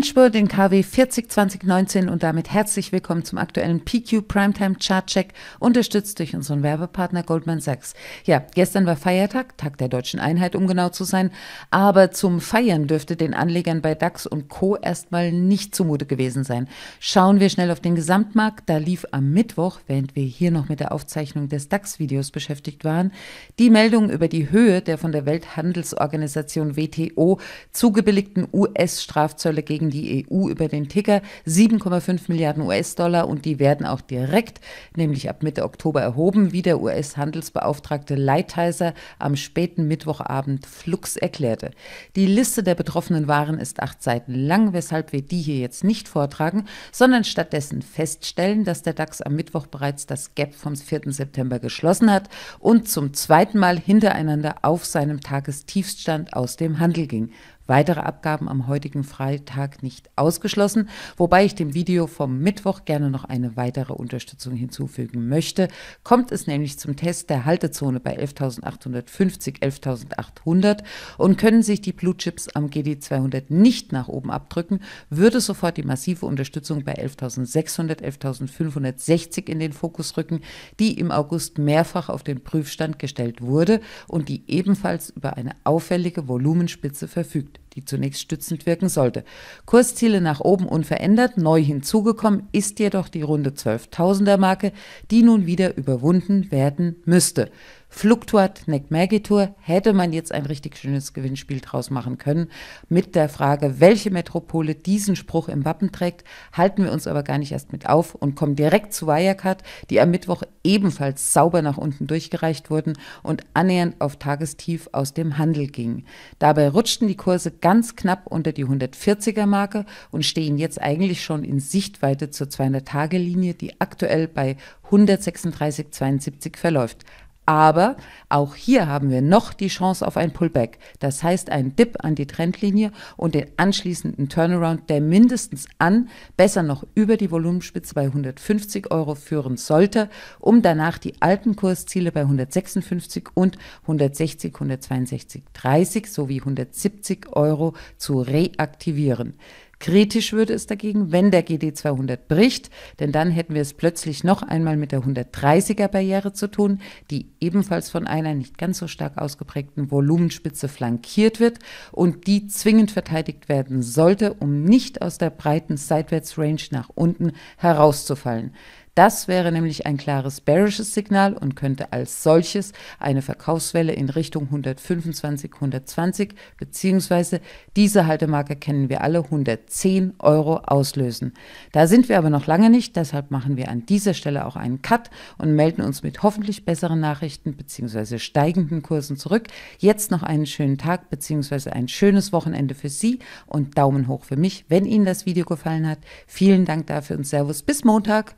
Endspurt in KW 40 2019 und damit herzlich willkommen zum aktuellen PQ Primetime Chartcheck, unterstützt durch unseren Werbepartner Goldman Sachs. Ja, gestern war Feiertag, Tag der deutschen Einheit, um genau zu sein, aber zum Feiern dürfte den Anlegern bei DAX und Co. erstmal nicht zumute gewesen sein. Schauen wir schnell auf den Gesamtmarkt, da lief am Mittwoch, während wir hier noch mit der Aufzeichnung des DAX-Videos beschäftigt waren, die Meldung über die Höhe der von der Welthandelsorganisation WTO zugebilligten US-Strafzölle gegen die EU über den Ticker 7,5 Milliarden US-Dollar und die werden auch direkt, nämlich ab Mitte Oktober erhoben, wie der US-Handelsbeauftragte Lighthizer am späten Mittwochabend Flux erklärte. Die Liste der betroffenen Waren ist acht Seiten lang, weshalb wir die hier jetzt nicht vortragen, sondern stattdessen feststellen, dass der DAX am Mittwoch bereits das Gap vom 4. September geschlossen hat und zum zweiten Mal hintereinander auf seinem Tagestiefstand aus dem Handel ging weitere Abgaben am heutigen Freitag nicht ausgeschlossen, wobei ich dem Video vom Mittwoch gerne noch eine weitere Unterstützung hinzufügen möchte. Kommt es nämlich zum Test der Haltezone bei 11.850, 11.800 und können sich die Blue Chips am GD200 nicht nach oben abdrücken, würde sofort die massive Unterstützung bei 11.600, 11.560 in den Fokus rücken, die im August mehrfach auf den Prüfstand gestellt wurde und die ebenfalls über eine auffällige Volumenspitze verfügt die zunächst stützend wirken sollte. Kursziele nach oben unverändert, neu hinzugekommen ist jedoch die runde 12.000er Marke, die nun wieder überwunden werden müsste. Fluktuat nec hätte man jetzt ein richtig schönes Gewinnspiel draus machen können. Mit der Frage, welche Metropole diesen Spruch im Wappen trägt, halten wir uns aber gar nicht erst mit auf und kommen direkt zu Wirecard, die am Mittwoch ebenfalls sauber nach unten durchgereicht wurden und annähernd auf Tagestief aus dem Handel gingen. Dabei rutschten die Kurse ganz knapp unter die 140er Marke und stehen jetzt eigentlich schon in Sichtweite zur 200-Tage-Linie, die aktuell bei 136,72 verläuft. Aber auch hier haben wir noch die Chance auf ein Pullback. Das heißt, ein Dip an die Trendlinie und den anschließenden Turnaround, der mindestens an, besser noch über die Volumenspitze bei 150 Euro führen sollte, um danach die alten Kursziele bei 156 und 160, 162, 30 sowie 170 Euro zu reaktivieren. Kritisch würde es dagegen, wenn der GD 200 bricht, denn dann hätten wir es plötzlich noch einmal mit der 130er Barriere zu tun, die ebenfalls von einer nicht ganz so stark ausgeprägten Volumenspitze flankiert wird und die zwingend verteidigt werden sollte, um nicht aus der breiten Seitwärtsrange nach unten herauszufallen. Das wäre nämlich ein klares bearisches Signal und könnte als solches eine Verkaufswelle in Richtung 125, 120 beziehungsweise diese Haltemarke kennen wir alle 110 Euro auslösen. Da sind wir aber noch lange nicht, deshalb machen wir an dieser Stelle auch einen Cut und melden uns mit hoffentlich besseren Nachrichten beziehungsweise steigenden Kursen zurück. Jetzt noch einen schönen Tag beziehungsweise ein schönes Wochenende für Sie und Daumen hoch für mich, wenn Ihnen das Video gefallen hat. Vielen Dank dafür und Servus bis Montag.